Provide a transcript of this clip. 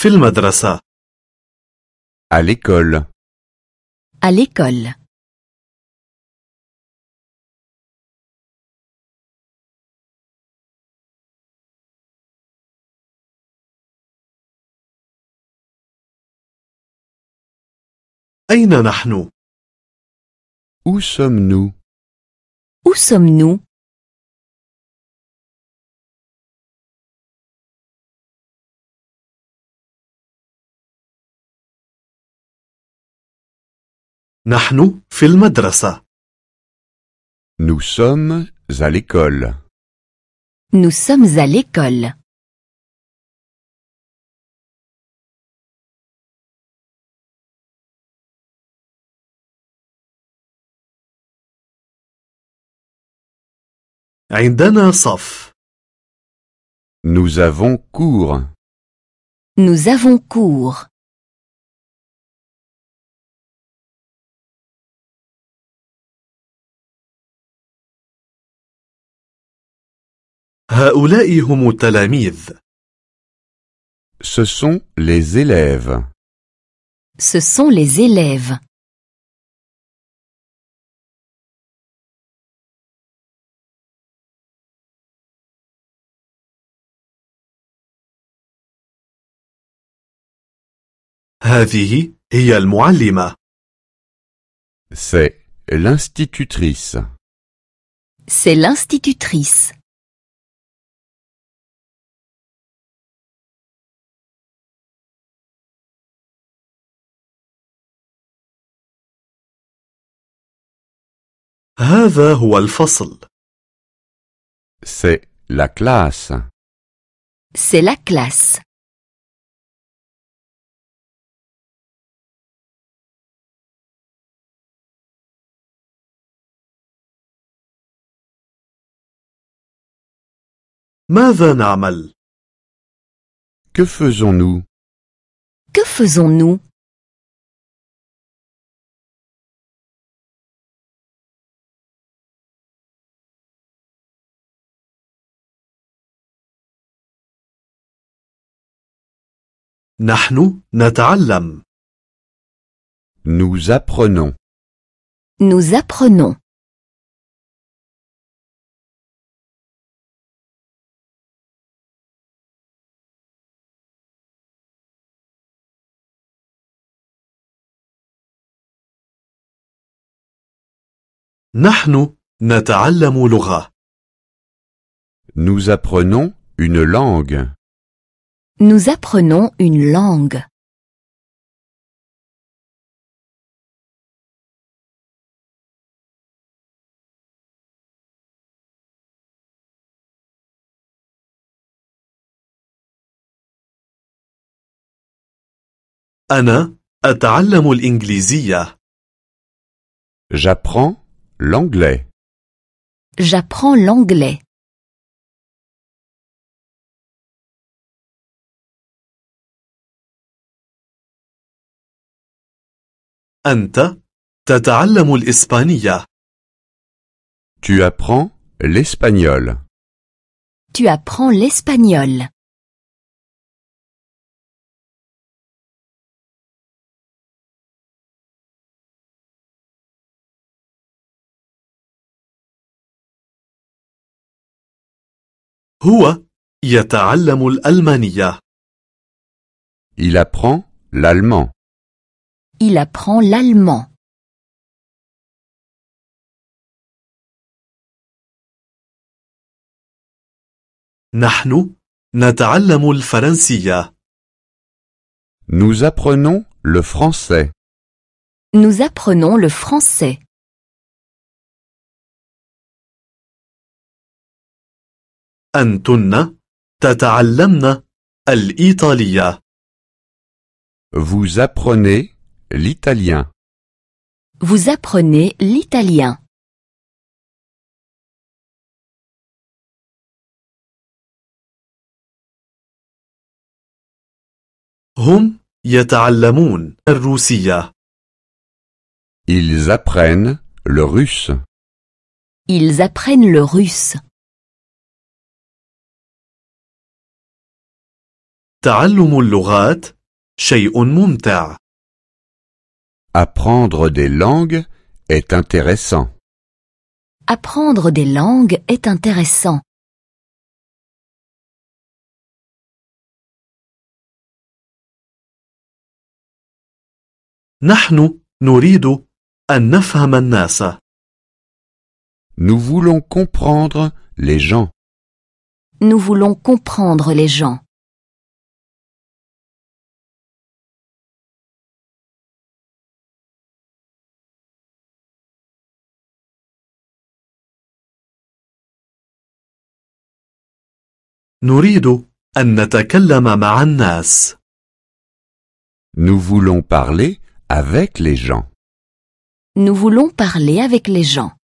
في المدرسة. À l'école. À l'école. أين نحن؟ Où sommes-nous? Où sommes-nous? Madrasa. Nous sommes à l'école. Nous sommes à l'école. عندنا صف. Nous avons cours. Nous avons cours. Ce sont les élèves. Ce sont les élèves. هذه هي المعلمة. C'est l'institutrice. C'est l'institutrice. هذا هو الفصل. C'est la classe. C'est la classe. ماذا نعمل؟ Que faisons-nous? Que faisons-nous? Nous nata'allam. Nous apprenons. Nous apprenons. Nous apprenons une langue. Nous apprenons une langue. a J'apprends l'anglais. J'apprends l'anglais. أنت تتعلم الإسبانية. Tu apprends l'espagnol. Tu apprends l'espagnol. هو يتعلم الألمانية. Il apprend l'allemand. Il apprend l'allemand. Nous apprenons le français. Nous apprenons le français. أنتن تتعلمن الإيطالية. Vous apprenez l'italien. Vous apprenez l'italien. هم يتعلمون الروسية. Ils apprennent le russe. Ils apprennent le russe. تعلم اللغات شيء ممتع. Apprendre des langues est intéressant. Apprendre des langues est intéressant. Nous voulons comprendre les gens. Nous voulons comprendre les gens. نريد أن نتكلم مع الناس. Nous voulons parler avec les gens. Nous voulons parler avec les gens.